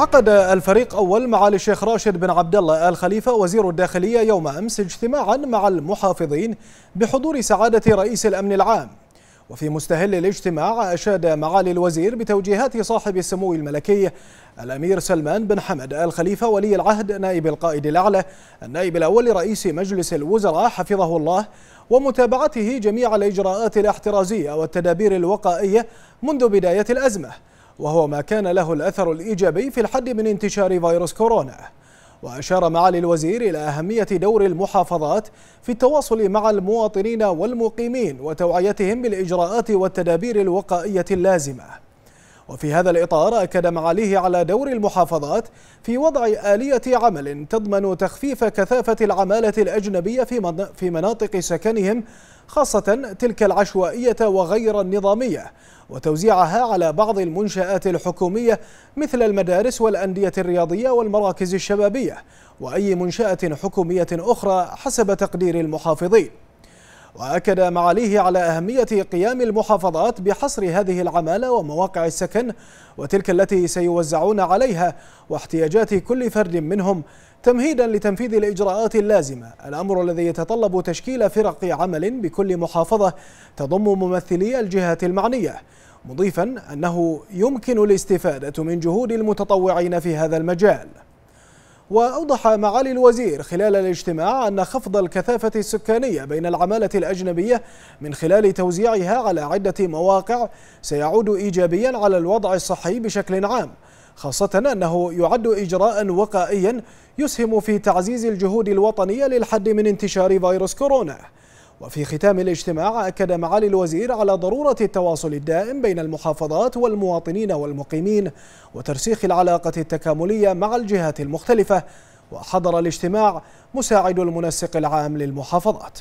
عقد الفريق أول معالي الشيخ راشد بن عبد الله آل خليفة وزير الداخلية يوم أمس اجتماعا مع المحافظين بحضور سعادة رئيس الأمن العام وفي مستهل الاجتماع أشاد معالي الوزير بتوجيهات صاحب السمو الملكي الأمير سلمان بن حمد آل خليفة ولي العهد نائب القائد الأعلى النائب الأول رئيس مجلس الوزراء حفظه الله ومتابعته جميع الإجراءات الاحترازية والتدابير الوقائية منذ بداية الأزمة وهو ما كان له الأثر الإيجابي في الحد من انتشار فيروس كورونا وأشار معالي الوزير إلى أهمية دور المحافظات في التواصل مع المواطنين والمقيمين وتوعيتهم بالإجراءات والتدابير الوقائية اللازمة وفي هذا الإطار أكد معاليه على دور المحافظات في وضع آلية عمل تضمن تخفيف كثافة العمالة الأجنبية في, مناطق سكنهم خاصة تلك العشوائية وغير النظامية وتوزيعها على بعض المنشآت الحكومية مثل المدارس والأندية الرياضية والمراكز الشبابية وأي منشأة حكومية أخرى حسب تقدير المحافظين وأكد معاليه على أهمية قيام المحافظات بحصر هذه العمالة ومواقع السكن وتلك التي سيوزعون عليها واحتياجات كل فرد منهم تمهيدا لتنفيذ الإجراءات اللازمة الأمر الذي يتطلب تشكيل فرق عمل بكل محافظة تضم ممثلي الجهات المعنية مضيفا أنه يمكن الاستفادة من جهود المتطوعين في هذا المجال وأوضح معالي الوزير خلال الاجتماع أن خفض الكثافة السكانية بين العمالة الأجنبية من خلال توزيعها على عدة مواقع سيعود إيجابيا على الوضع الصحي بشكل عام خاصة أنه يعد إجراء وقائيا يسهم في تعزيز الجهود الوطنية للحد من انتشار فيروس كورونا وفي ختام الاجتماع أكد معالي الوزير على ضرورة التواصل الدائم بين المحافظات والمواطنين والمقيمين وترسيخ العلاقة التكاملية مع الجهات المختلفة وحضر الاجتماع مساعد المنسق العام للمحافظات